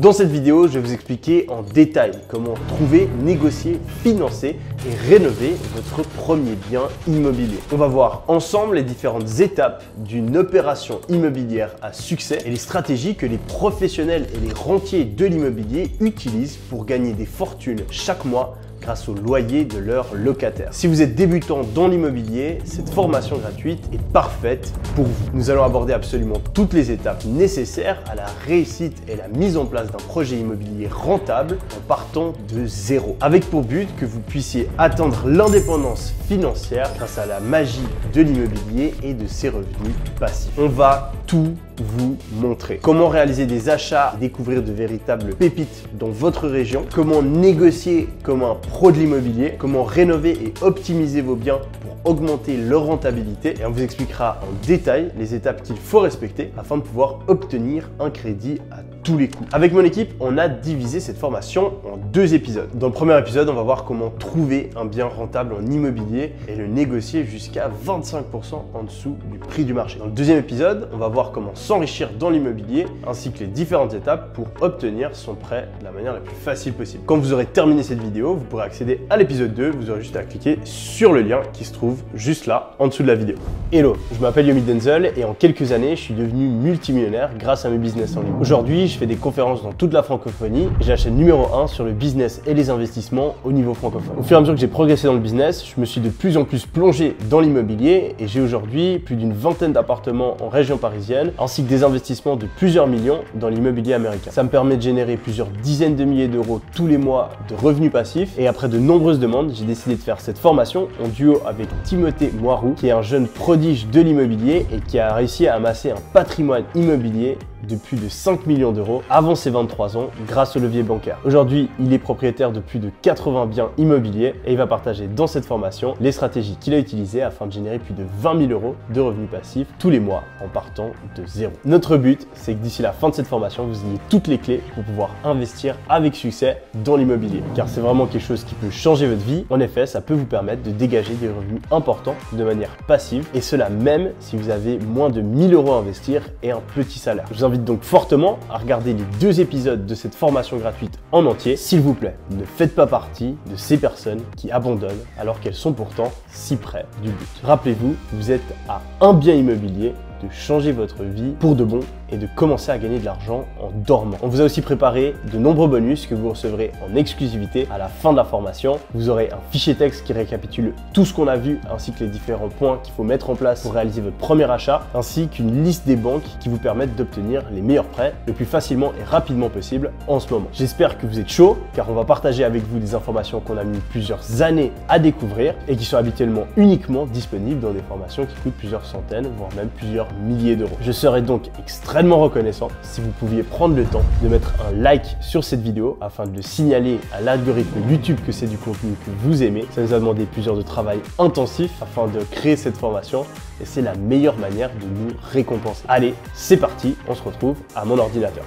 Dans cette vidéo, je vais vous expliquer en détail comment trouver, négocier, financer et rénover votre premier bien immobilier. On va voir ensemble les différentes étapes d'une opération immobilière à succès et les stratégies que les professionnels et les rentiers de l'immobilier utilisent pour gagner des fortunes chaque mois grâce au loyer de leurs locataires. Si vous êtes débutant dans l'immobilier, cette formation gratuite est parfaite pour vous. Nous allons aborder absolument toutes les étapes nécessaires à la réussite et la mise en place d'un projet immobilier rentable en partant de zéro, avec pour but que vous puissiez atteindre l'indépendance financière grâce à la magie de l'immobilier et de ses revenus passifs. On va tout vous montrer. Comment réaliser des achats, découvrir de véritables pépites dans votre région, comment négocier comme un pro de l'immobilier, comment rénover et optimiser vos biens pour augmenter leur rentabilité et on vous expliquera en détail les étapes qu'il faut respecter afin de pouvoir obtenir un crédit à tous les coups. Avec mon équipe, on a divisé cette formation en deux épisodes. Dans le premier épisode, on va voir comment trouver un bien rentable en immobilier et le négocier jusqu'à 25% en dessous du prix du marché. Dans le deuxième épisode, on va voir comment s'enrichir dans l'immobilier ainsi que les différentes étapes pour obtenir son prêt de la manière la plus facile possible. Quand vous aurez terminé cette vidéo, vous pourrez accéder à l'épisode 2, vous aurez juste à cliquer sur le lien qui se trouve juste là en dessous de la vidéo. Hello, je m'appelle Yomi Denzel et en quelques années, je suis devenu multimillionnaire grâce à mes business en ligne. Aujourd'hui, je fais des conférences dans toute la francophonie j'ai la chaîne numéro 1 sur le business et les investissements au niveau francophone. Au fur et à mesure que j'ai progressé dans le business, je me suis de plus en plus plongé dans l'immobilier et j'ai aujourd'hui plus d'une vingtaine d'appartements en région parisienne ainsi que des investissements de plusieurs millions dans l'immobilier américain. Ça me permet de générer plusieurs dizaines de milliers d'euros tous les mois de revenus passifs et après de nombreuses demandes, j'ai décidé de faire cette formation en duo avec Timothée Moiroux, qui est un jeune prodige de l'immobilier et qui a réussi à amasser un patrimoine immobilier de plus de 5 millions d'euros avant ses 23 ans grâce au levier bancaire. Aujourd'hui, il est propriétaire de plus de 80 biens immobiliers et il va partager dans cette formation les stratégies qu'il a utilisées afin de générer plus de 20 000 euros de revenus passifs tous les mois en partant de zéro. Notre but, c'est que d'ici la fin de cette formation, vous ayez toutes les clés pour pouvoir investir avec succès dans l'immobilier car c'est vraiment quelque chose qui peut changer votre vie. En effet, ça peut vous permettre de dégager des revenus importants de manière passive et cela même si vous avez moins de 1000 euros à investir et un petit salaire invite donc fortement à regarder les deux épisodes de cette formation gratuite en entier. S'il vous plaît, ne faites pas partie de ces personnes qui abandonnent alors qu'elles sont pourtant si près du but. Rappelez-vous, vous êtes à un bien immobilier de changer votre vie pour de bon et de commencer à gagner de l'argent en dormant. On vous a aussi préparé de nombreux bonus que vous recevrez en exclusivité à la fin de la formation. Vous aurez un fichier texte qui récapitule tout ce qu'on a vu ainsi que les différents points qu'il faut mettre en place pour réaliser votre premier achat ainsi qu'une liste des banques qui vous permettent d'obtenir les meilleurs prêts le plus facilement et rapidement possible en ce moment. J'espère que vous êtes chaud car on va partager avec vous des informations qu'on a mis plusieurs années à découvrir et qui sont habituellement uniquement disponibles dans des formations qui coûtent plusieurs centaines voire même plusieurs milliers d'euros. Je serai donc extrêmement reconnaissant si vous pouviez prendre le temps de mettre un like sur cette vidéo afin de signaler à l'algorithme YouTube que c'est du contenu que vous aimez. Ça nous a demandé plusieurs de travail intensif afin de créer cette formation et c'est la meilleure manière de nous récompenser. Allez, c'est parti, on se retrouve à mon ordinateur.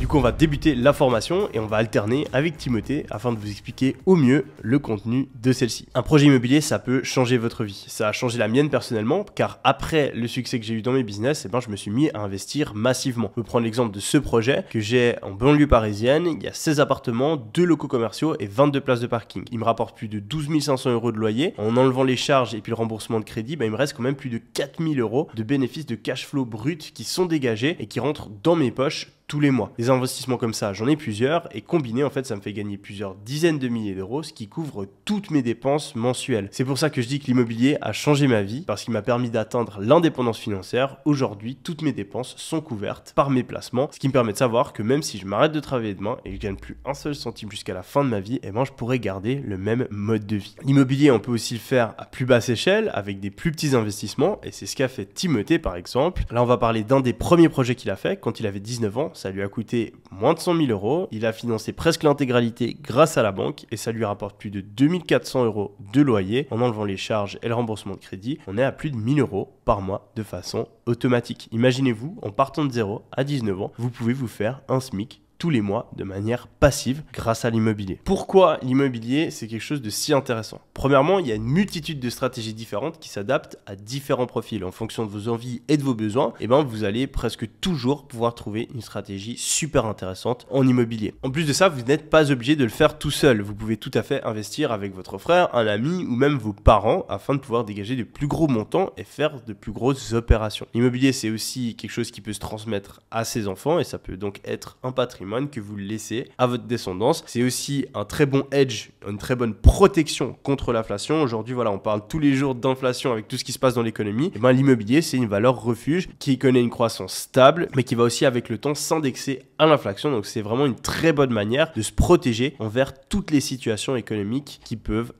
Du coup, on va débuter la formation et on va alterner avec Timothée afin de vous expliquer au mieux le contenu de celle-ci. Un projet immobilier, ça peut changer votre vie. Ça a changé la mienne personnellement car après le succès que j'ai eu dans mes business, eh ben, je me suis mis à investir massivement. Je vais prendre l'exemple de ce projet que j'ai en banlieue parisienne. Il y a 16 appartements, 2 locaux commerciaux et 22 places de parking. Il me rapporte plus de 12 500 euros de loyer. En enlevant les charges et puis le remboursement de crédit, ben, il me reste quand même plus de 4000 euros de bénéfices de cash flow brut qui sont dégagés et qui rentrent dans mes poches tous les mois. Des investissements comme ça, j'en ai plusieurs et combiné en fait ça me fait gagner plusieurs dizaines de milliers d'euros, ce qui couvre toutes mes dépenses mensuelles. C'est pour ça que je dis que l'immobilier a changé ma vie parce qu'il m'a permis d'atteindre l'indépendance financière. Aujourd'hui, toutes mes dépenses sont couvertes par mes placements, ce qui me permet de savoir que même si je m'arrête de travailler demain et que je gagne plus un seul centime jusqu'à la fin de ma vie, et eh moi ben, je pourrais garder le même mode de vie. L'immobilier, on peut aussi le faire à plus basse échelle avec des plus petits investissements et c'est ce qu'a fait Timothée par exemple. Là, on va parler d'un des premiers projets qu'il a fait quand il avait 19 ans ça lui a coûté moins de 100 000 euros, il a financé presque l'intégralité grâce à la banque et ça lui rapporte plus de 2400 euros de loyer en enlevant les charges et le remboursement de crédit. On est à plus de 1000 euros par mois de façon automatique. Imaginez-vous, en partant de zéro à 19 ans, vous pouvez vous faire un SMIC tous les mois de manière passive grâce à l'immobilier. Pourquoi l'immobilier c'est quelque chose de si intéressant Premièrement, il y a une multitude de stratégies différentes qui s'adaptent à différents profils en fonction de vos envies et de vos besoins. Et eh ben vous allez presque toujours pouvoir trouver une stratégie super intéressante en immobilier. En plus de ça, vous n'êtes pas obligé de le faire tout seul. Vous pouvez tout à fait investir avec votre frère, un ami ou même vos parents afin de pouvoir dégager de plus gros montants et faire de plus grosses opérations. L'immobilier c'est aussi quelque chose qui peut se transmettre à ses enfants et ça peut donc être un patrimoine que vous laissez à votre descendance. C'est aussi un très bon edge, une très bonne protection contre l'inflation. Aujourd'hui, voilà, on parle tous les jours d'inflation avec tout ce qui se passe dans l'économie. Et eh ben, l'immobilier, c'est une valeur refuge qui connaît une croissance stable, mais qui va aussi avec le temps s'indexer à l'inflation. Donc, c'est vraiment une très bonne manière de se protéger envers toutes les situations économiques qui peuvent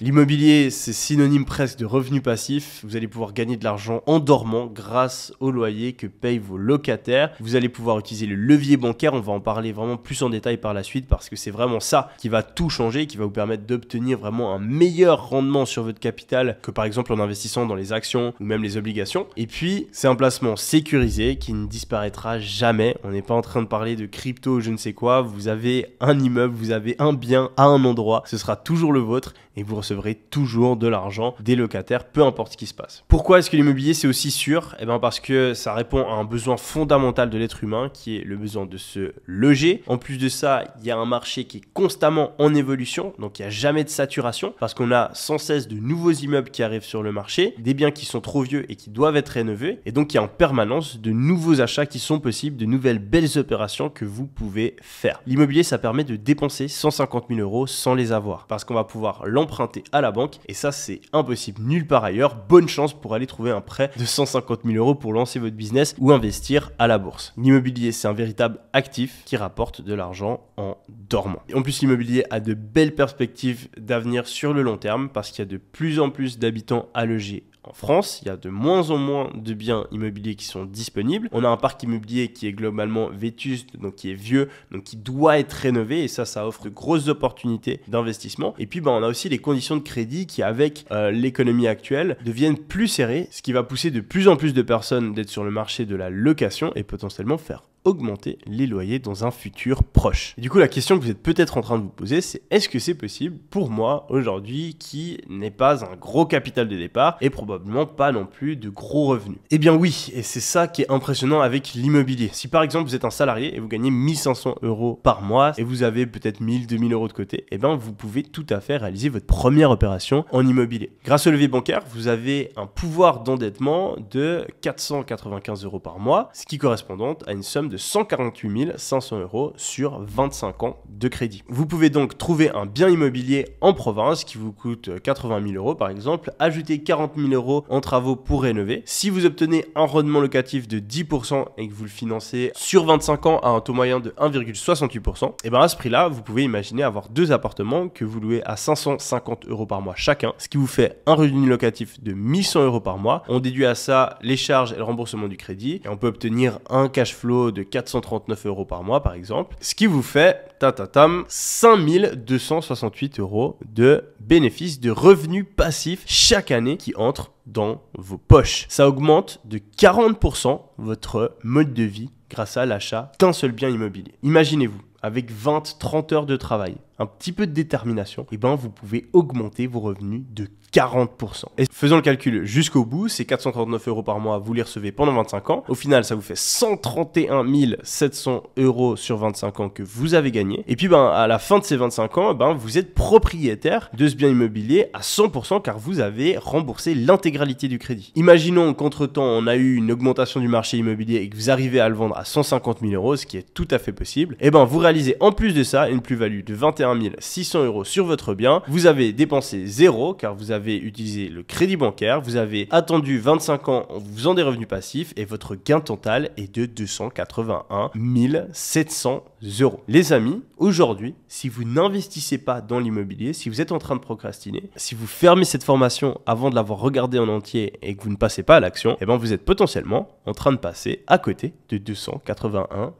L'immobilier, c'est synonyme presque de revenu passif. Vous allez pouvoir gagner de l'argent en dormant grâce au loyer que payent vos locataires. Vous allez pouvoir utiliser le levier bancaire. On va en parler vraiment plus en détail par la suite parce que c'est vraiment ça qui va tout changer, qui va vous permettre d'obtenir vraiment un meilleur rendement sur votre capital que par exemple en investissant dans les actions ou même les obligations. Et puis, c'est un placement sécurisé qui ne disparaîtra jamais. On n'est pas en train de parler de crypto, je ne sais quoi. Vous avez un immeuble, vous avez un bien à un endroit. Ce sera toujours le vôtre et vous recevrez toujours de l'argent des locataires, peu importe ce qui se passe. Pourquoi est-ce que l'immobilier c'est aussi sûr Eh bien parce que ça répond à un besoin fondamental de l'être humain qui est le besoin de se loger. En plus de ça, il y a un marché qui est constamment en évolution, donc il n'y a jamais de saturation parce qu'on a sans cesse de nouveaux immeubles qui arrivent sur le marché, des biens qui sont trop vieux et qui doivent être rénovés, et donc il y a en permanence de nouveaux achats qui sont possibles, de nouvelles belles opérations que vous pouvez faire. L'immobilier ça permet de dépenser 150 000 euros sans les avoir parce qu'on va pouvoir lancer emprunter à la banque. Et ça, c'est impossible nulle part ailleurs. Bonne chance pour aller trouver un prêt de 150 000 euros pour lancer votre business ou investir à la bourse. L'immobilier, c'est un véritable actif qui rapporte de l'argent en dormant. en plus, l'immobilier a de belles perspectives d'avenir sur le long terme parce qu'il y a de plus en plus d'habitants à loger en France, il y a de moins en moins de biens immobiliers qui sont disponibles. On a un parc immobilier qui est globalement vétuste, donc qui est vieux, donc qui doit être rénové et ça, ça offre de grosses opportunités d'investissement. Et puis, ben, on a aussi les conditions de crédit qui, avec euh, l'économie actuelle, deviennent plus serrées, ce qui va pousser de plus en plus de personnes d'être sur le marché de la location et potentiellement faire augmenter les loyers dans un futur proche. du coup, la question que vous êtes peut-être en train de vous poser, c'est est-ce que c'est possible pour moi aujourd'hui qui n'ai pas un gros capital de départ et probablement pas non plus de gros revenus Eh bien oui, et c'est ça qui est impressionnant avec l'immobilier. Si par exemple vous êtes un salarié et vous gagnez 1500 euros par mois et vous avez peut-être 1000, 2000 euros de côté, eh bien vous pouvez tout à fait réaliser votre première opération en immobilier. Grâce au levier bancaire, vous avez un pouvoir d'endettement de 495 euros par mois, ce qui correspondant à une somme de 148 500 euros sur 25 ans de crédit. Vous pouvez donc trouver un bien immobilier en province qui vous coûte 80 000 euros par exemple, ajouter 40 000 euros en travaux pour rénover. Si vous obtenez un rendement locatif de 10% et que vous le financez sur 25 ans à un taux moyen de 1,68%, et bien à ce prix-là, vous pouvez imaginer avoir deux appartements que vous louez à 550 euros par mois chacun, ce qui vous fait un revenu locatif de 1100 euros par mois. On déduit à ça les charges et le remboursement du crédit et on peut obtenir un cash flow de de 439 euros par mois, par exemple, ce qui vous fait, tatatam, 5268 euros de bénéfices, de revenus passifs chaque année qui entrent dans vos poches. Ça augmente de 40% votre mode de vie grâce à l'achat d'un seul bien immobilier. Imaginez-vous, avec 20-30 heures de travail, un petit peu de détermination, et eh ben vous pouvez augmenter vos revenus de 40%. Et faisons le calcul jusqu'au bout, ces 439 euros par mois, vous les recevez pendant 25 ans. Au final, ça vous fait 131 700 euros sur 25 ans que vous avez gagné. Et puis, ben, à la fin de ces 25 ans, ben, vous êtes propriétaire de ce bien immobilier à 100% car vous avez remboursé l'intégralité du crédit. Imaginons qu'entre-temps, on a eu une augmentation du marché immobilier et que vous arrivez à le vendre à 150 000 euros, ce qui est tout à fait possible. Et eh ben, vous réalisez en plus de ça une plus-value de 21 1600 600 euros sur votre bien, vous avez dépensé zéro car vous avez utilisé le crédit bancaire, vous avez attendu 25 ans en vous faisant des revenus passifs et votre gain total est de 281 700 euros. Les amis, aujourd'hui, si vous n'investissez pas dans l'immobilier, si vous êtes en train de procrastiner, si vous fermez cette formation avant de l'avoir regardée en entier et que vous ne passez pas à l'action, eh ben, vous êtes potentiellement en train de passer à côté de 281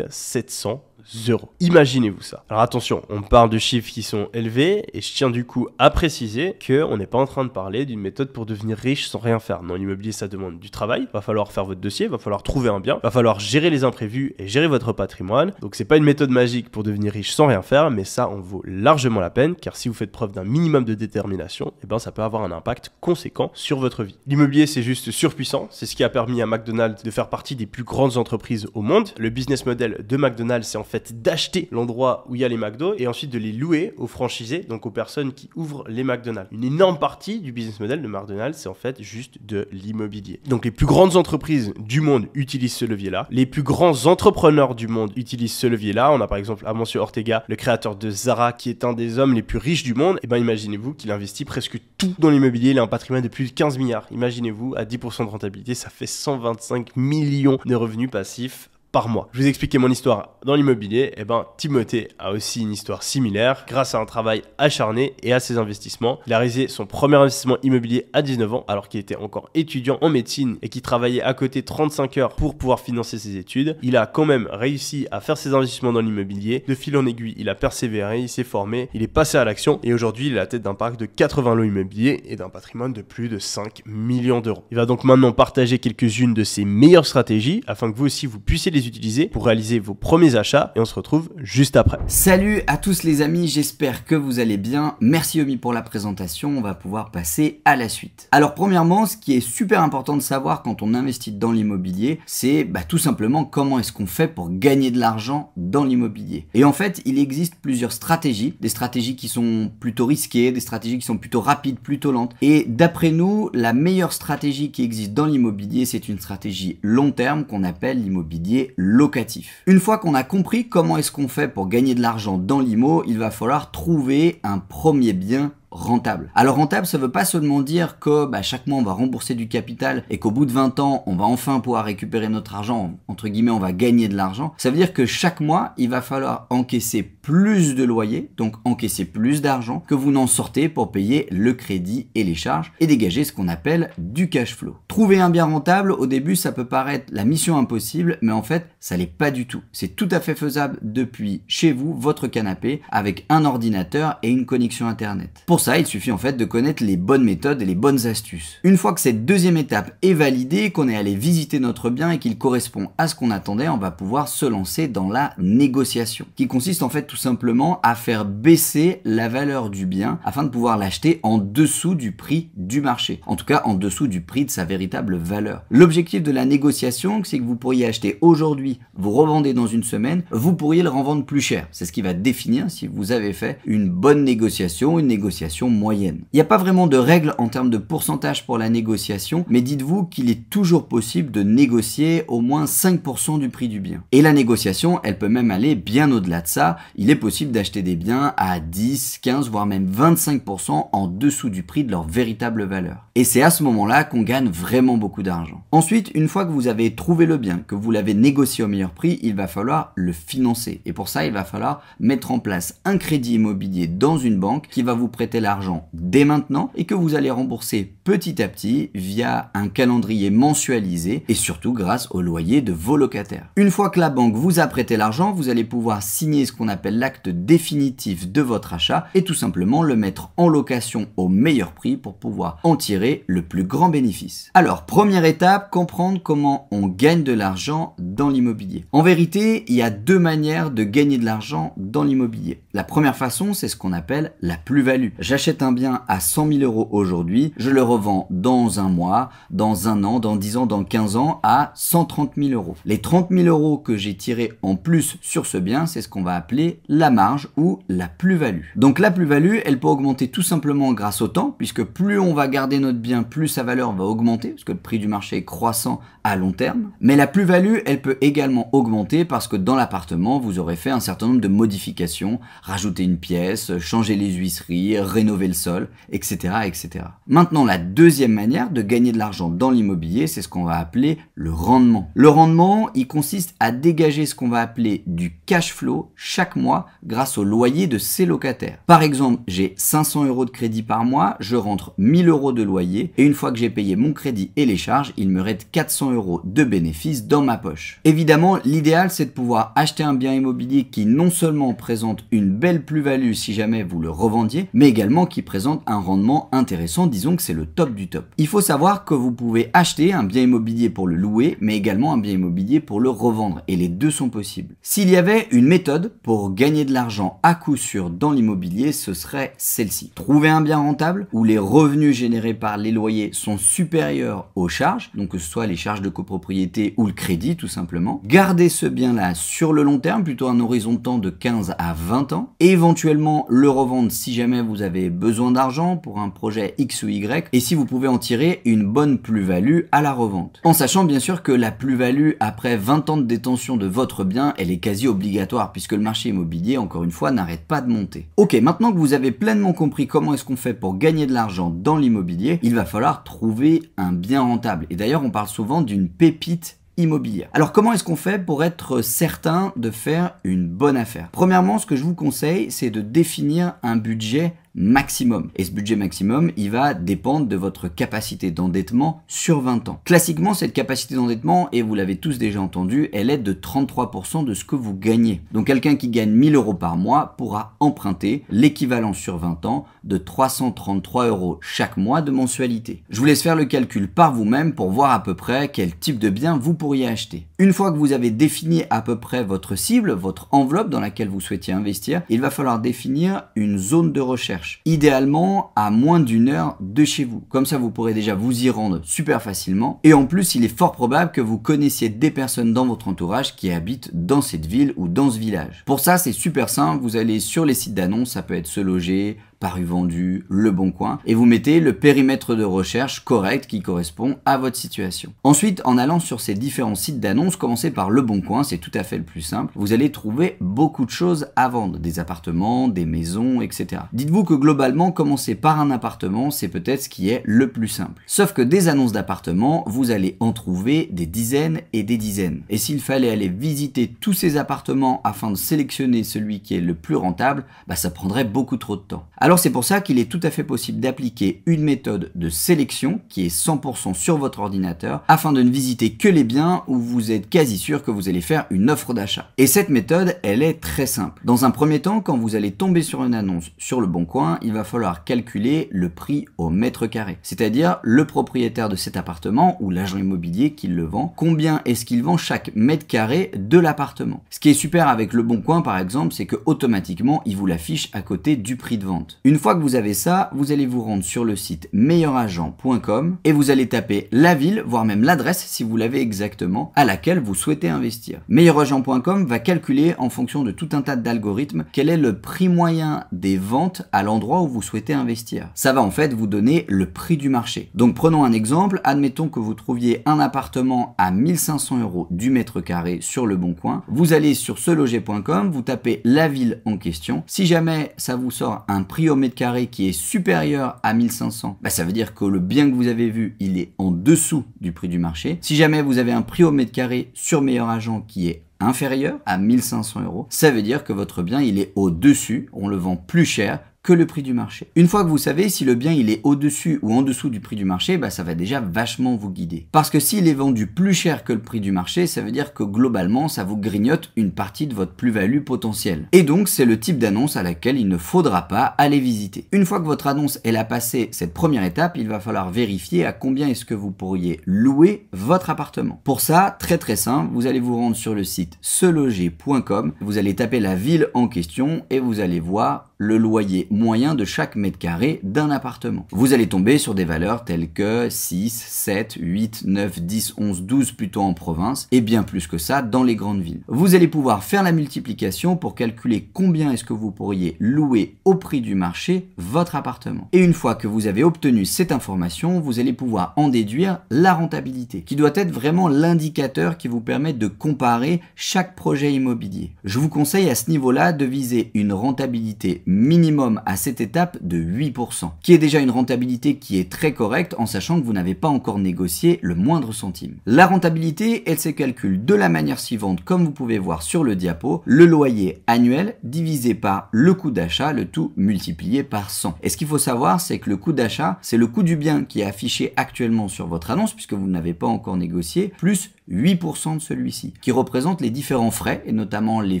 700 euros euros. Imaginez-vous ça. Alors attention, on parle de chiffres qui sont élevés et je tiens du coup à préciser que on n'est pas en train de parler d'une méthode pour devenir riche sans rien faire. Non, l'immobilier, ça demande du travail, va falloir faire votre dossier, va falloir trouver un bien, va falloir gérer les imprévus et gérer votre patrimoine. Donc c'est pas une méthode magique pour devenir riche sans rien faire, mais ça en vaut largement la peine car si vous faites preuve d'un minimum de détermination, eh ben ça peut avoir un impact conséquent sur votre vie. L'immobilier, c'est juste surpuissant, c'est ce qui a permis à McDonald's de faire partie des plus grandes entreprises au monde. Le business model de McDonald's, c'est en fait d'acheter l'endroit où il y a les McDo et ensuite de les louer aux franchisés, donc aux personnes qui ouvrent les McDonald's. Une énorme partie du business model de McDonald's, c'est en fait juste de l'immobilier. Donc les plus grandes entreprises du monde utilisent ce levier-là. Les plus grands entrepreneurs du monde utilisent ce levier-là. On a par exemple Amancio Ortega, le créateur de Zara, qui est un des hommes les plus riches du monde. Et eh ben imaginez-vous qu'il investit presque tout dans l'immobilier. Il a un patrimoine de plus de 15 milliards. Imaginez-vous, à 10% de rentabilité, ça fait 125 millions de revenus passifs par mois. Je vous expliquer mon histoire dans l'immobilier, et eh ben Timothée a aussi une histoire similaire grâce à un travail acharné et à ses investissements. Il a réalisé son premier investissement immobilier à 19 ans alors qu'il était encore étudiant en médecine et qu'il travaillait à côté 35 heures pour pouvoir financer ses études. Il a quand même réussi à faire ses investissements dans l'immobilier. De fil en aiguille, il a persévéré, il s'est formé, il est passé à l'action et aujourd'hui il est à la tête d'un parc de 80 lots immobiliers et d'un patrimoine de plus de 5 millions d'euros. Il va donc maintenant partager quelques-unes de ses meilleures stratégies afin que vous aussi vous puissiez les utiliser pour réaliser vos premiers achats et on se retrouve juste après. Salut à tous les amis, j'espère que vous allez bien. Merci Omi pour la présentation, on va pouvoir passer à la suite. Alors premièrement, ce qui est super important de savoir quand on investit dans l'immobilier, c'est bah, tout simplement comment est-ce qu'on fait pour gagner de l'argent dans l'immobilier. Et en fait, il existe plusieurs stratégies, des stratégies qui sont plutôt risquées, des stratégies qui sont plutôt rapides, plutôt lentes. Et d'après nous, la meilleure stratégie qui existe dans l'immobilier, c'est une stratégie long terme qu'on appelle l'immobilier locatif. Une fois qu'on a compris comment est-ce qu'on fait pour gagner de l'argent dans l'IMO, il va falloir trouver un premier bien rentable. Alors rentable, ça ne veut pas seulement dire que bah, chaque mois on va rembourser du capital et qu'au bout de 20 ans on va enfin pouvoir récupérer notre argent, entre guillemets on va gagner de l'argent. Ça veut dire que chaque mois il va falloir encaisser plus de loyers, donc encaisser plus d'argent que vous n'en sortez pour payer le crédit et les charges et dégager ce qu'on appelle du cash flow. Trouver un bien rentable, au début ça peut paraître la mission impossible, mais en fait ça l'est pas du tout. C'est tout à fait faisable depuis chez vous, votre canapé, avec un ordinateur et une connexion internet. Pour ça, il suffit en fait de connaître les bonnes méthodes et les bonnes astuces. Une fois que cette deuxième étape est validée, qu'on est allé visiter notre bien et qu'il correspond à ce qu'on attendait, on va pouvoir se lancer dans la négociation, qui consiste en fait tout simplement à faire baisser la valeur du bien afin de pouvoir l'acheter en dessous du prix du marché, en tout cas en dessous du prix de sa véritable valeur. L'objectif de la négociation, c'est que vous pourriez acheter aujourd'hui, vous revendez dans une semaine, vous pourriez le revendre plus cher. C'est ce qui va définir si vous avez fait une bonne négociation, une négociation moyenne. Il n'y a pas vraiment de règle en termes de pourcentage pour la négociation, mais dites-vous qu'il est toujours possible de négocier au moins 5% du prix du bien. Et la négociation, elle peut même aller bien au-delà de ça. Il est possible d'acheter des biens à 10, 15, voire même 25% en dessous du prix de leur véritable valeur. Et c'est à ce moment-là qu'on gagne vraiment beaucoup d'argent. Ensuite, une fois que vous avez trouvé le bien, que vous l'avez négocié au meilleur prix, il va falloir le financer. Et pour ça, il va falloir mettre en place un crédit immobilier dans une banque qui va vous prêter l'argent dès maintenant et que vous allez rembourser petit à petit via un calendrier mensualisé et surtout grâce au loyer de vos locataires. Une fois que la banque vous a prêté l'argent, vous allez pouvoir signer ce qu'on appelle l'acte définitif de votre achat et tout simplement le mettre en location au meilleur prix pour pouvoir en tirer le plus grand bénéfice. Alors, première étape, comprendre comment on gagne de l'argent dans l'immobilier. En vérité, il y a deux manières de gagner de l'argent dans l'immobilier. La première façon, c'est ce qu'on appelle la plus-value. J'achète un bien à 100 000 euros aujourd'hui, je le revends dans un mois, dans un an, dans 10 ans, dans 15 ans à 130 000 euros. Les 30 000 euros que j'ai tirés en plus sur ce bien, c'est ce qu'on va appeler la marge ou la plus-value. Donc la plus-value, elle peut augmenter tout simplement grâce au temps, puisque plus on va garder notre bien, plus sa valeur va augmenter, puisque le prix du marché est croissant à long terme. Mais la plus-value, elle peut également augmenter parce que dans l'appartement, vous aurez fait un certain nombre de modifications rajouter une pièce, changer les huisseries, rénover le sol, etc., etc. Maintenant, la deuxième manière de gagner de l'argent dans l'immobilier, c'est ce qu'on va appeler le rendement. Le rendement, il consiste à dégager ce qu'on va appeler du cash flow chaque mois grâce au loyer de ses locataires. Par exemple, j'ai 500 euros de crédit par mois, je rentre 1000 euros de loyer et une fois que j'ai payé mon crédit et les charges, il me reste 400 euros de bénéfices dans ma poche. Évidemment, l'idéal, c'est de pouvoir acheter un bien immobilier qui non seulement présente une belle plus-value si jamais vous le revendiez, mais également qui présente un rendement intéressant, disons que c'est le top du top. Il faut savoir que vous pouvez acheter un bien immobilier pour le louer, mais également un bien immobilier pour le revendre, et les deux sont possibles. S'il y avait une méthode pour gagner de l'argent à coup sûr dans l'immobilier, ce serait celle-ci. Trouver un bien rentable où les revenus générés par les loyers sont supérieurs aux charges, donc que ce soit les charges de copropriété ou le crédit tout simplement. Garder ce bien-là sur le long terme, plutôt un horizon temps de 15 à 20 ans, et hein. éventuellement le revendre si jamais vous avez besoin d'argent pour un projet X ou Y, et si vous pouvez en tirer une bonne plus-value à la revente. En sachant bien sûr que la plus-value après 20 ans de détention de votre bien, elle est quasi obligatoire puisque le marché immobilier, encore une fois, n'arrête pas de monter. Ok, maintenant que vous avez pleinement compris comment est-ce qu'on fait pour gagner de l'argent dans l'immobilier, il va falloir trouver un bien rentable. Et d'ailleurs, on parle souvent d'une pépite immobilière. Alors comment est-ce qu'on fait pour être certain de faire une bonne affaire Premièrement, ce que je vous conseille, c'est de définir un budget maximum. Et ce budget maximum, il va dépendre de votre capacité d'endettement sur 20 ans. Classiquement, cette capacité d'endettement, et vous l'avez tous déjà entendu, elle est de 33% de ce que vous gagnez. Donc quelqu'un qui gagne 1000 euros par mois pourra emprunter l'équivalent sur 20 ans de 333 euros chaque mois de mensualité. Je vous laisse faire le calcul par vous-même pour voir à peu près quel type de bien vous pourriez acheter. Une fois que vous avez défini à peu près votre cible, votre enveloppe dans laquelle vous souhaitiez investir, il va falloir définir une zone de recherche Idéalement, à moins d'une heure de chez vous. Comme ça, vous pourrez déjà vous y rendre super facilement. Et en plus, il est fort probable que vous connaissiez des personnes dans votre entourage qui habitent dans cette ville ou dans ce village. Pour ça, c'est super simple. Vous allez sur les sites d'annonces, ça peut être se loger, Paru Vendu, Le Bon Coin, et vous mettez le périmètre de recherche correct qui correspond à votre situation. Ensuite, en allant sur ces différents sites d'annonces, commencez par Le Bon Coin, c'est tout à fait le plus simple. Vous allez trouver beaucoup de choses à vendre, des appartements, des maisons, etc. Dites-vous que globalement, commencer par un appartement, c'est peut-être ce qui est le plus simple. Sauf que des annonces d'appartements, vous allez en trouver des dizaines et des dizaines. Et s'il fallait aller visiter tous ces appartements afin de sélectionner celui qui est le plus rentable, bah ça prendrait beaucoup trop de temps. Alors c'est pour ça qu'il est tout à fait possible d'appliquer une méthode de sélection qui est 100% sur votre ordinateur afin de ne visiter que les biens où vous êtes quasi sûr que vous allez faire une offre d'achat. Et cette méthode, elle est très simple. Dans un premier temps, quand vous allez tomber sur une annonce sur le bon coin, il va falloir calculer le prix au mètre carré, c'est-à-dire le propriétaire de cet appartement ou l'agent immobilier qui le vend, combien est-ce qu'il vend chaque mètre carré de l'appartement. Ce qui est super avec le bon coin par exemple, c'est que automatiquement, il vous l'affiche à côté du prix de vente. Une fois que vous avez ça, vous allez vous rendre sur le site meilleuragent.com et vous allez taper la ville, voire même l'adresse si vous l'avez exactement, à laquelle vous souhaitez investir. Meilleuragent.com va calculer en fonction de tout un tas d'algorithmes quel est le prix moyen des ventes à l'endroit où vous souhaitez investir. Ça va en fait vous donner le prix du marché. Donc prenons un exemple, admettons que vous trouviez un appartement à 1500 euros du mètre carré sur le bon coin. Vous allez sur seloger.com, vous tapez la ville en question. Si jamais ça vous sort un prix au mètre carré qui est supérieur à 1500, bah, ça veut dire que le bien que vous avez vu, il est en dessous du prix du marché. Si jamais vous avez un prix au mètre carré sur meilleur agent qui est inférieur à 1500 euros, ça veut dire que votre bien il est au-dessus, on le vend plus cher que le prix du marché. Une fois que vous savez si le bien il est au-dessus ou en dessous du prix du marché, bah, ça va déjà vachement vous guider. Parce que s'il est vendu plus cher que le prix du marché, ça veut dire que globalement, ça vous grignote une partie de votre plus-value potentielle. Et donc, c'est le type d'annonce à laquelle il ne faudra pas aller visiter. Une fois que votre annonce elle a passé cette première étape, il va falloir vérifier à combien est-ce que vous pourriez louer votre appartement. Pour ça, très très simple, vous allez vous rendre sur le site seloger.com, vous allez taper la ville en question et vous allez voir le loyer moyen de chaque mètre carré d'un appartement. Vous allez tomber sur des valeurs telles que 6, 7, 8, 9, 10, 11, 12 plutôt en province et bien plus que ça dans les grandes villes. Vous allez pouvoir faire la multiplication pour calculer combien est-ce que vous pourriez louer au prix du marché votre appartement. Et une fois que vous avez obtenu cette information, vous allez pouvoir en déduire la rentabilité qui doit être vraiment l'indicateur qui vous permet de comparer chaque projet immobilier. Je vous conseille à ce niveau-là de viser une rentabilité minimum à cette étape de 8%, qui est déjà une rentabilité qui est très correcte en sachant que vous n'avez pas encore négocié le moindre centime. La rentabilité, elle se calcule de la manière suivante comme vous pouvez voir sur le diapo, le loyer annuel divisé par le coût d'achat, le tout multiplié par 100. Et ce qu'il faut savoir, c'est que le coût d'achat, c'est le coût du bien qui est affiché actuellement sur votre annonce puisque vous n'avez pas encore négocié, plus 8% de celui-ci, qui représente les différents frais, et notamment les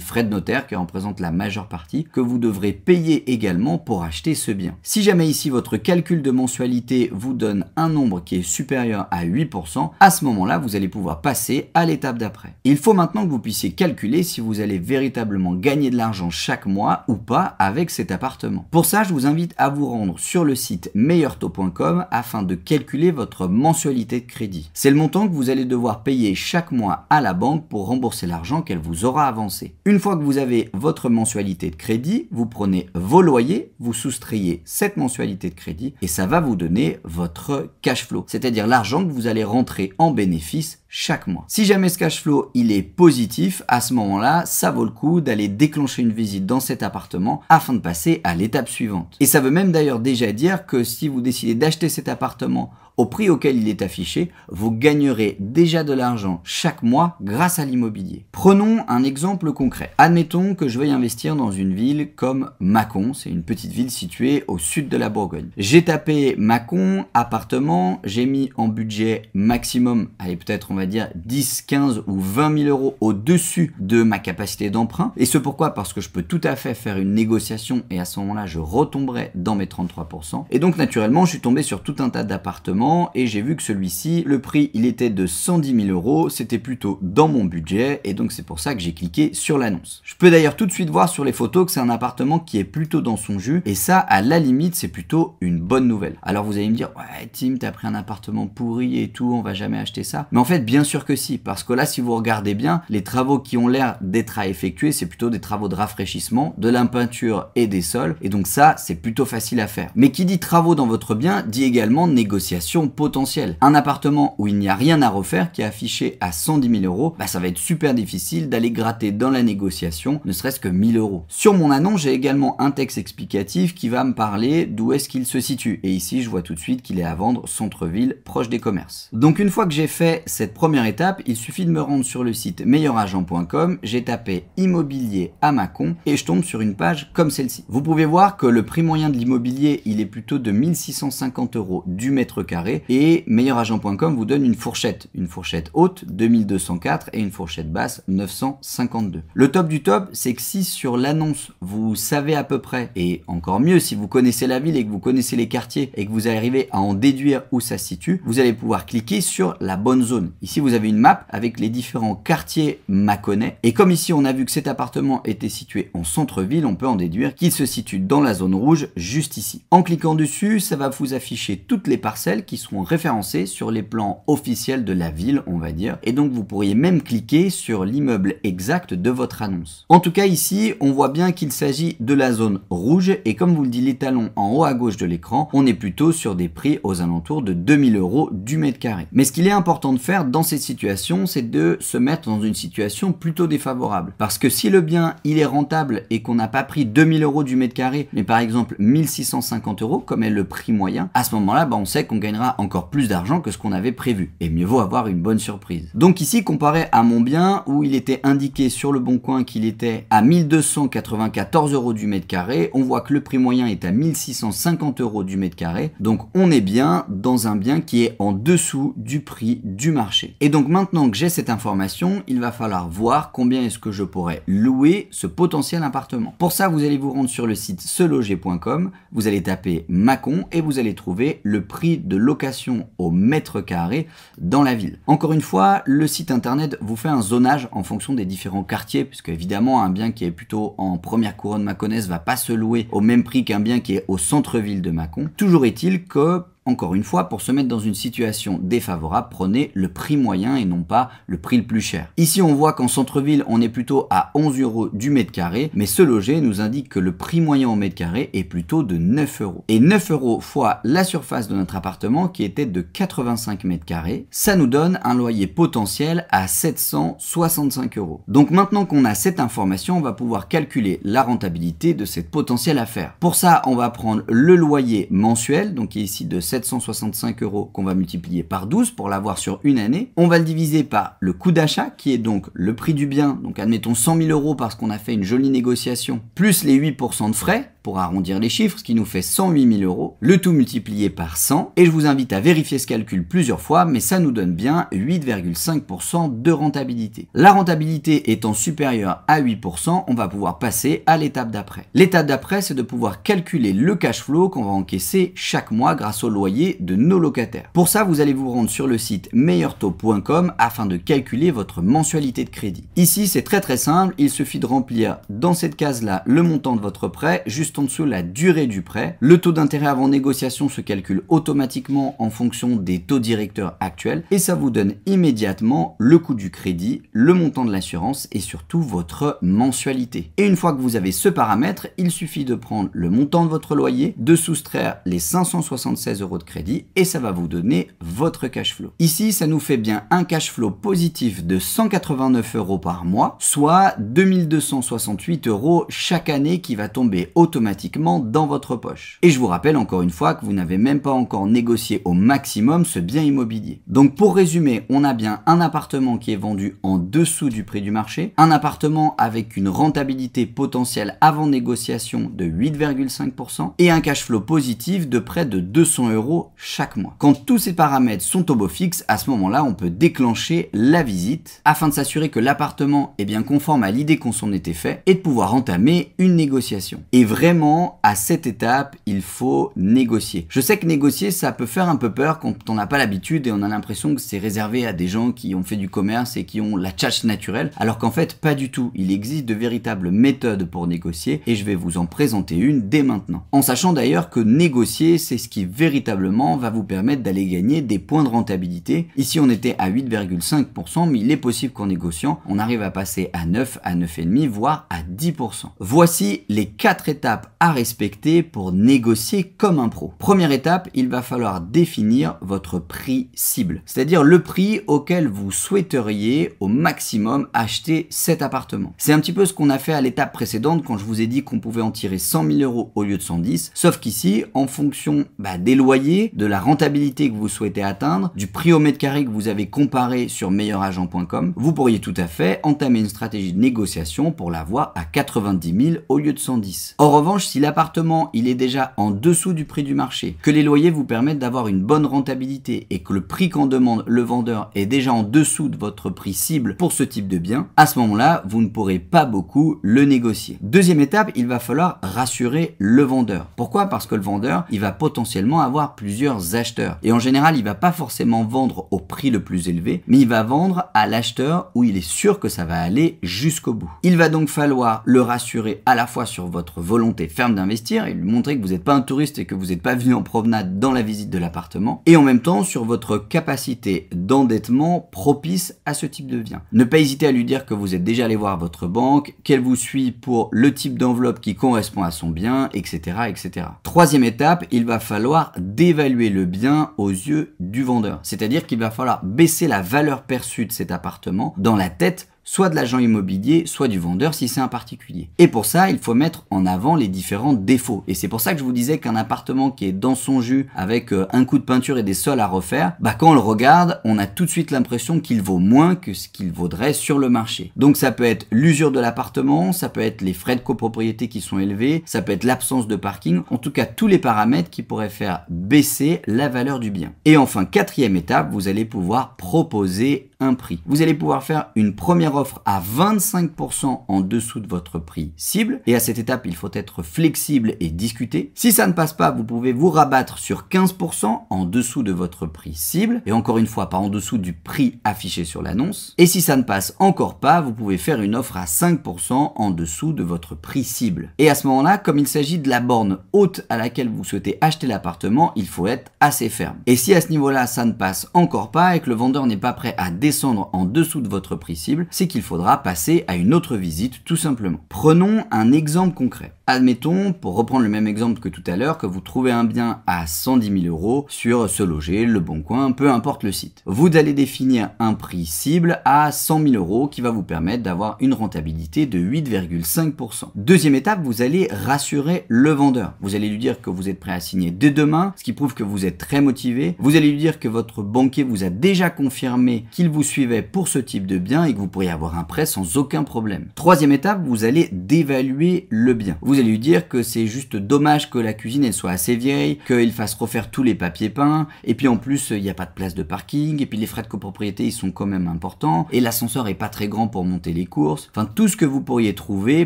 frais de notaire, qui représentent la majeure partie, que vous devrez payer également pour acheter ce bien. Si jamais ici votre calcul de mensualité vous donne un nombre qui est supérieur à 8%, à ce moment-là, vous allez pouvoir passer à l'étape d'après. Il faut maintenant que vous puissiez calculer si vous allez véritablement gagner de l'argent chaque mois ou pas avec cet appartement. Pour ça, je vous invite à vous rendre sur le site meilleurtaux.com afin de calculer votre mensualité de crédit. C'est le montant que vous allez devoir payer chaque mois à la banque pour rembourser l'argent qu'elle vous aura avancé. Une fois que vous avez votre mensualité de crédit, vous prenez vos loyers, vous soustrayez cette mensualité de crédit et ça va vous donner votre cash flow, c'est-à-dire l'argent que vous allez rentrer en bénéfice chaque mois. Si jamais ce cash flow il est positif, à ce moment-là, ça vaut le coup d'aller déclencher une visite dans cet appartement afin de passer à l'étape suivante. Et ça veut même d'ailleurs déjà dire que si vous décidez d'acheter cet appartement au prix auquel il est affiché, vous gagnerez déjà de l'argent chaque mois grâce à l'immobilier. Prenons un exemple concret. Admettons que je veuille investir dans une ville comme Macon. c'est une petite ville située au sud de la Bourgogne. J'ai tapé Mâcon, appartement, j'ai mis en budget maximum, allez peut-être on dire 10, 15 ou 20 000 euros au-dessus de ma capacité d'emprunt. Et ce pourquoi Parce que je peux tout à fait faire une négociation et à ce moment-là, je retomberai dans mes 33%. Et donc, naturellement, je suis tombé sur tout un tas d'appartements et j'ai vu que celui-ci, le prix, il était de 110 000 euros. C'était plutôt dans mon budget et donc c'est pour ça que j'ai cliqué sur l'annonce. Je peux d'ailleurs tout de suite voir sur les photos que c'est un appartement qui est plutôt dans son jus et ça, à la limite, c'est plutôt une bonne nouvelle. Alors, vous allez me dire, ouais, Tim, t'as pris un appartement pourri et tout, on va jamais acheter ça. Mais en fait, bien sûr que si, parce que là, si vous regardez bien, les travaux qui ont l'air d'être à effectuer, c'est plutôt des travaux de rafraîchissement, de la peinture et des sols, et donc ça, c'est plutôt facile à faire. Mais qui dit travaux dans votre bien, dit également négociation potentielle. Un appartement où il n'y a rien à refaire, qui est affiché à 110 000 euros, bah, ça va être super difficile d'aller gratter dans la négociation, ne serait-ce que 1000 euros. Sur mon annonce, j'ai également un texte explicatif qui va me parler d'où est-ce qu'il se situe, et ici, je vois tout de suite qu'il est à vendre centre-ville, proche des commerces. Donc une fois que j'ai fait cette Première étape, il suffit de me rendre sur le site meilleuragent.com, j'ai tapé immobilier à Mâcon et je tombe sur une page comme celle-ci. Vous pouvez voir que le prix moyen de l'immobilier, il est plutôt de 1650 euros du mètre carré et meilleuragent.com vous donne une fourchette, une fourchette haute 2204 et une fourchette basse 952. Le top du top, c'est que si sur l'annonce vous savez à peu près et encore mieux si vous connaissez la ville et que vous connaissez les quartiers et que vous arrivez à en déduire où ça se situe, vous allez pouvoir cliquer sur la bonne zone. Ici, vous avez une map avec les différents quartiers mâconnais. Et comme ici, on a vu que cet appartement était situé en centre-ville, on peut en déduire qu'il se situe dans la zone rouge, juste ici. En cliquant dessus, ça va vous afficher toutes les parcelles qui seront référencées sur les plans officiels de la ville, on va dire. Et donc, vous pourriez même cliquer sur l'immeuble exact de votre annonce. En tout cas, ici, on voit bien qu'il s'agit de la zone rouge. Et comme vous le dit l'étalon en haut à gauche de l'écran, on est plutôt sur des prix aux alentours de 2000 euros du mètre carré. Mais ce qu'il est important de faire dans cette situation c'est de se mettre dans une situation plutôt défavorable. Parce que si le bien, il est rentable et qu'on n'a pas pris 2000 euros du mètre carré, mais par exemple 1650 euros, comme est le prix moyen, à ce moment-là, bah, on sait qu'on gagnera encore plus d'argent que ce qu'on avait prévu. Et mieux vaut avoir une bonne surprise. Donc ici, comparé à mon bien, où il était indiqué sur le bon coin qu'il était à 1294 euros du mètre carré, on voit que le prix moyen est à 1650 euros du mètre carré. Donc on est bien dans un bien qui est en dessous du prix du marché. Et donc maintenant que j'ai cette information, il va falloir voir combien est-ce que je pourrais louer ce potentiel appartement. Pour ça, vous allez vous rendre sur le site seloger.com, vous allez taper Macon et vous allez trouver le prix de location au mètre carré dans la ville. Encore une fois, le site internet vous fait un zonage en fonction des différents quartiers, puisque évidemment un bien qui est plutôt en première couronne maconnaise va pas se louer au même prix qu'un bien qui est au centre-ville de Macon. Toujours est-il que encore une fois, pour se mettre dans une situation défavorable, prenez le prix moyen et non pas le prix le plus cher. Ici, on voit qu'en centre-ville, on est plutôt à 11 euros du mètre carré, mais ce loger nous indique que le prix moyen au mètre carré est plutôt de 9 euros. Et 9 euros fois la surface de notre appartement qui était de 85 mètres carrés, ça nous donne un loyer potentiel à 765 euros. Donc maintenant qu'on a cette information, on va pouvoir calculer la rentabilité de cette potentielle affaire. Pour ça, on va prendre le loyer mensuel, donc qui est ici de 765 euros qu'on va multiplier par 12 pour l'avoir sur une année. On va le diviser par le coût d'achat qui est donc le prix du bien, donc admettons 100 000 euros parce qu'on a fait une jolie négociation, plus les 8% de frais pour arrondir les chiffres, ce qui nous fait 108 000 euros, le tout multiplié par 100, et je vous invite à vérifier ce calcul plusieurs fois, mais ça nous donne bien 8,5% de rentabilité. La rentabilité étant supérieure à 8%, on va pouvoir passer à l'étape d'après. L'étape d'après, c'est de pouvoir calculer le cash flow qu'on va encaisser chaque mois grâce au lot de nos locataires. Pour ça, vous allez vous rendre sur le site meilleurtaux.com afin de calculer votre mensualité de crédit. Ici, c'est très très simple, il suffit de remplir dans cette case-là le montant de votre prêt, juste en dessous la durée du prêt. Le taux d'intérêt avant négociation se calcule automatiquement en fonction des taux directeurs actuels et ça vous donne immédiatement le coût du crédit, le montant de l'assurance et surtout votre mensualité. Et une fois que vous avez ce paramètre, il suffit de prendre le montant de votre loyer, de soustraire les 576 euros de crédit et ça va vous donner votre cash flow. Ici, ça nous fait bien un cash flow positif de 189 euros par mois, soit 2268 euros chaque année qui va tomber automatiquement dans votre poche. Et je vous rappelle encore une fois que vous n'avez même pas encore négocié au maximum ce bien immobilier. Donc pour résumer, on a bien un appartement qui est vendu en dessous du prix du marché, un appartement avec une rentabilité potentielle avant négociation de 8,5% et un cash flow positif de près de 200 euros chaque mois. Quand tous ces paramètres sont au beau fixe, à ce moment-là, on peut déclencher la visite afin de s'assurer que l'appartement est bien conforme à l'idée qu'on s'en était fait et de pouvoir entamer une négociation. Et vraiment, à cette étape, il faut négocier. Je sais que négocier, ça peut faire un peu peur quand on n'a pas l'habitude et on a l'impression que c'est réservé à des gens qui ont fait du commerce et qui ont la tchatche naturelle, alors qu'en fait, pas du tout. Il existe de véritables méthodes pour négocier et je vais vous en présenter une dès maintenant. En sachant d'ailleurs que négocier, c'est ce qui véritablement va vous permettre d'aller gagner des points de rentabilité. Ici, on était à 8,5%, mais il est possible qu'en négociant, on arrive à passer à 9, à 9,5, voire à 10%. Voici les quatre étapes à respecter pour négocier comme un pro. Première étape, il va falloir définir votre prix cible, c'est-à-dire le prix auquel vous souhaiteriez au maximum acheter cet appartement. C'est un petit peu ce qu'on a fait à l'étape précédente quand je vous ai dit qu'on pouvait en tirer 100 000 euros au lieu de 110, sauf qu'ici, en fonction bah, des loyers de la rentabilité que vous souhaitez atteindre, du prix au mètre carré que vous avez comparé sur meilleuragent.com, vous pourriez tout à fait entamer une stratégie de négociation pour l'avoir à 90 000 au lieu de 110. En revanche, si l'appartement il est déjà en dessous du prix du marché, que les loyers vous permettent d'avoir une bonne rentabilité et que le prix qu'en demande le vendeur est déjà en dessous de votre prix cible pour ce type de bien, à ce moment-là, vous ne pourrez pas beaucoup le négocier. Deuxième étape, il va falloir rassurer le vendeur. Pourquoi Parce que le vendeur, il va potentiellement avoir plusieurs acheteurs. Et en général, il va pas forcément vendre au prix le plus élevé, mais il va vendre à l'acheteur où il est sûr que ça va aller jusqu'au bout. Il va donc falloir le rassurer à la fois sur votre volonté ferme d'investir et lui montrer que vous n'êtes pas un touriste et que vous n'êtes pas venu en promenade dans la visite de l'appartement, et en même temps sur votre capacité d'endettement propice à ce type de bien. Ne pas hésiter à lui dire que vous êtes déjà allé voir votre banque, qu'elle vous suit pour le type d'enveloppe qui correspond à son bien, etc., etc. Troisième étape, il va falloir d'évaluer le bien aux yeux du vendeur. C'est-à-dire qu'il va falloir baisser la valeur perçue de cet appartement dans la tête soit de l'agent immobilier, soit du vendeur si c'est un particulier. Et pour ça, il faut mettre en avant les différents défauts. Et c'est pour ça que je vous disais qu'un appartement qui est dans son jus avec euh, un coup de peinture et des sols à refaire, bah quand on le regarde, on a tout de suite l'impression qu'il vaut moins que ce qu'il vaudrait sur le marché. Donc ça peut être l'usure de l'appartement, ça peut être les frais de copropriété qui sont élevés, ça peut être l'absence de parking, en tout cas tous les paramètres qui pourraient faire baisser la valeur du bien. Et enfin, quatrième étape, vous allez pouvoir proposer un prix. Vous allez pouvoir faire une première offre à 25% en dessous de votre prix cible. Et à cette étape, il faut être flexible et discuter. Si ça ne passe pas, vous pouvez vous rabattre sur 15% en dessous de votre prix cible. Et encore une fois, pas en dessous du prix affiché sur l'annonce. Et si ça ne passe encore pas, vous pouvez faire une offre à 5% en dessous de votre prix cible. Et à ce moment-là, comme il s'agit de la borne haute à laquelle vous souhaitez acheter l'appartement, il faut être assez ferme. Et si à ce niveau-là, ça ne passe encore pas et que le vendeur n'est pas prêt à descendre en dessous de votre prix cible, c'est qu'il faudra passer à une autre visite tout simplement. Prenons un exemple concret. Admettons, pour reprendre le même exemple que tout à l'heure, que vous trouvez un bien à 110 000 euros sur ce Loger, Le Bon Coin, peu importe le site. Vous allez définir un prix cible à 100 000 euros qui va vous permettre d'avoir une rentabilité de 8,5%. Deuxième étape, vous allez rassurer le vendeur. Vous allez lui dire que vous êtes prêt à signer dès demain, ce qui prouve que vous êtes très motivé. Vous allez lui dire que votre banquier vous a déjà confirmé qu'il vous suivait pour ce type de bien et que vous pourriez avoir un prêt sans aucun problème. Troisième étape, vous allez dévaluer le bien lui dire que c'est juste dommage que la cuisine elle soit assez vieille, qu'il fasse refaire tous les papiers peints, et puis en plus il n'y a pas de place de parking, et puis les frais de copropriété ils sont quand même importants, et l'ascenseur est pas très grand pour monter les courses, enfin tout ce que vous pourriez trouver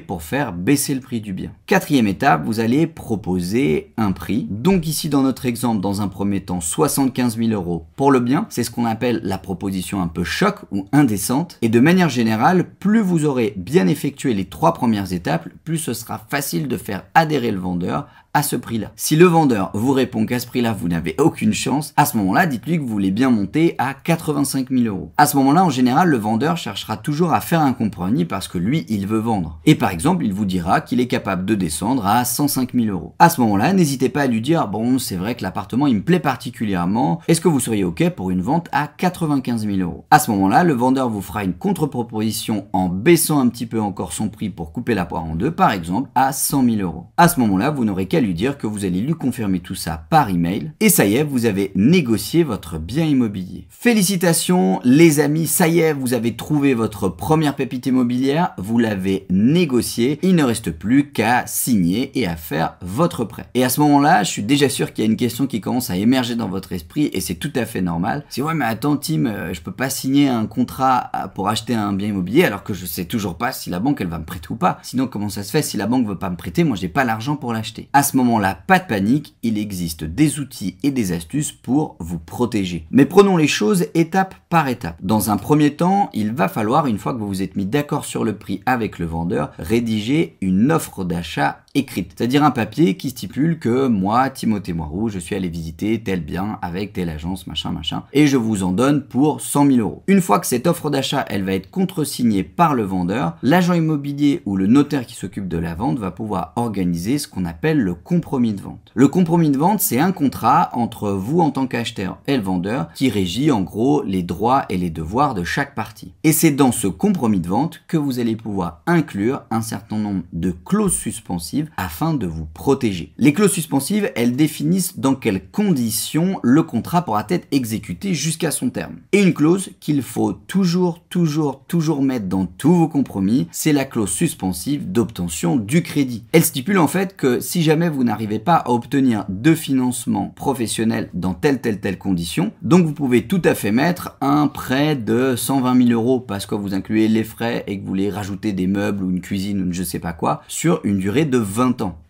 pour faire baisser le prix du bien. Quatrième étape, vous allez proposer un prix. Donc ici dans notre exemple, dans un premier temps, 75 000 euros pour le bien, c'est ce qu'on appelle la proposition un peu choc ou indécente, et de manière générale, plus vous aurez bien effectué les trois premières étapes, plus ce sera facile de faire adhérer le vendeur à ce prix-là. Si le vendeur vous répond qu'à ce prix-là, vous n'avez aucune chance, à ce moment-là, dites-lui que vous voulez bien monter à 85 000 euros. À ce moment-là, en général, le vendeur cherchera toujours à faire un compromis parce que lui, il veut vendre. Et par exemple, il vous dira qu'il est capable de descendre à 105 000 euros. À ce moment-là, n'hésitez pas à lui dire, bon, c'est vrai que l'appartement, il me plaît particulièrement, est-ce que vous seriez OK pour une vente à 95 000 euros À ce moment-là, le vendeur vous fera une contre-proposition en baissant un petit peu encore son prix pour couper la poire en deux, par exemple, à 100 000 euros. À ce moment-là, vous n'aurez qu'à lui dire que vous allez lui confirmer tout ça par email. Et ça y est, vous avez négocié votre bien immobilier. Félicitations les amis, ça y est, vous avez trouvé votre première pépite immobilière, vous l'avez négocié. il ne reste plus qu'à signer et à faire votre prêt. Et à ce moment-là, je suis déjà sûr qu'il y a une question qui commence à émerger dans votre esprit et c'est tout à fait normal. C'est ouais mais attends Tim, euh, je peux pas signer un contrat euh, pour acheter un bien immobilier alors que je sais toujours pas si la banque elle va me prêter ou pas. Sinon comment ça se fait si la banque veut pas me prêter, moi j'ai pas l'argent pour l'acheter moment-là, pas de panique, il existe des outils et des astuces pour vous protéger. Mais prenons les choses étape par étape. Dans un premier temps, il va falloir, une fois que vous vous êtes mis d'accord sur le prix avec le vendeur, rédiger une offre d'achat écrite, c'est-à-dire un papier qui stipule que moi, Timothée Moiroux, je suis allé visiter tel bien avec telle agence, machin, machin, et je vous en donne pour 100 000 euros. Une fois que cette offre d'achat, elle va être contresignée par le vendeur, l'agent immobilier ou le notaire qui s'occupe de la vente va pouvoir organiser ce qu'on appelle le compromis de vente. Le compromis de vente, c'est un contrat entre vous en tant qu'acheteur et le vendeur qui régit en gros les droits et les devoirs de chaque partie. Et c'est dans ce compromis de vente que vous allez pouvoir inclure un certain nombre de clauses suspensives afin de vous protéger. Les clauses suspensives, elles définissent dans quelles conditions le contrat pourra être exécuté jusqu'à son terme. Et une clause qu'il faut toujours, toujours, toujours mettre dans tous vos compromis, c'est la clause suspensive d'obtention du crédit. Elle stipule en fait que si jamais vous n'arrivez pas à obtenir de financement professionnel dans telle, telle, telle condition, donc vous pouvez tout à fait mettre un prêt de 120 000 euros parce que vous incluez les frais et que vous voulez rajouter des meubles ou une cuisine ou je sais pas quoi sur une durée de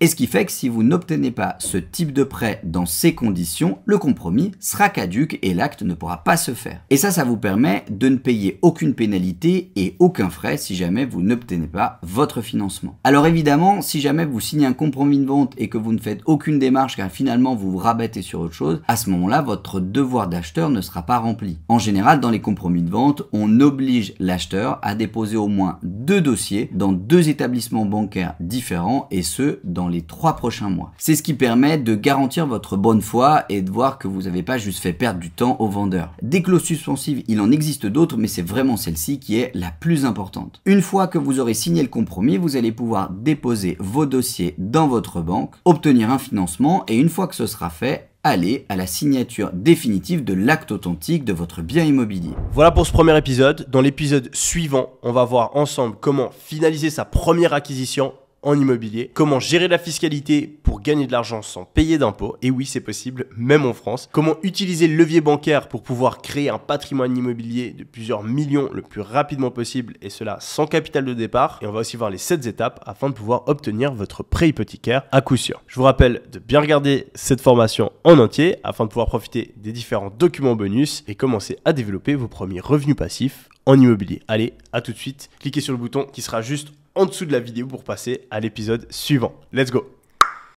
et ce qui fait que si vous n'obtenez pas ce type de prêt dans ces conditions, le compromis sera caduque et l'acte ne pourra pas se faire. Et ça, ça vous permet de ne payer aucune pénalité et aucun frais si jamais vous n'obtenez pas votre financement. Alors évidemment, si jamais vous signez un compromis de vente et que vous ne faites aucune démarche car finalement vous vous rabattez sur autre chose, à ce moment-là, votre devoir d'acheteur ne sera pas rempli. En général, dans les compromis de vente, on oblige l'acheteur à déposer au moins deux dossiers dans deux établissements bancaires différents et dans les trois prochains mois. C'est ce qui permet de garantir votre bonne foi et de voir que vous n'avez pas juste fait perdre du temps aux vendeurs. Des clauses suspensives, il en existe d'autres, mais c'est vraiment celle-ci qui est la plus importante. Une fois que vous aurez signé le compromis, vous allez pouvoir déposer vos dossiers dans votre banque, obtenir un financement, et une fois que ce sera fait, aller à la signature définitive de l'acte authentique de votre bien immobilier. Voilà pour ce premier épisode. Dans l'épisode suivant, on va voir ensemble comment finaliser sa première acquisition en immobilier, comment gérer la fiscalité pour gagner de l'argent sans payer d'impôts, et oui c'est possible, même en France, comment utiliser le levier bancaire pour pouvoir créer un patrimoine immobilier de plusieurs millions le plus rapidement possible, et cela sans capital de départ, et on va aussi voir les 7 étapes afin de pouvoir obtenir votre prêt hypothécaire à coup sûr. Je vous rappelle de bien regarder cette formation en entier afin de pouvoir profiter des différents documents bonus et commencer à développer vos premiers revenus passifs en immobilier. Allez, à tout de suite, cliquez sur le bouton qui sera juste en dessous de la vidéo pour passer à l'épisode suivant. Let's go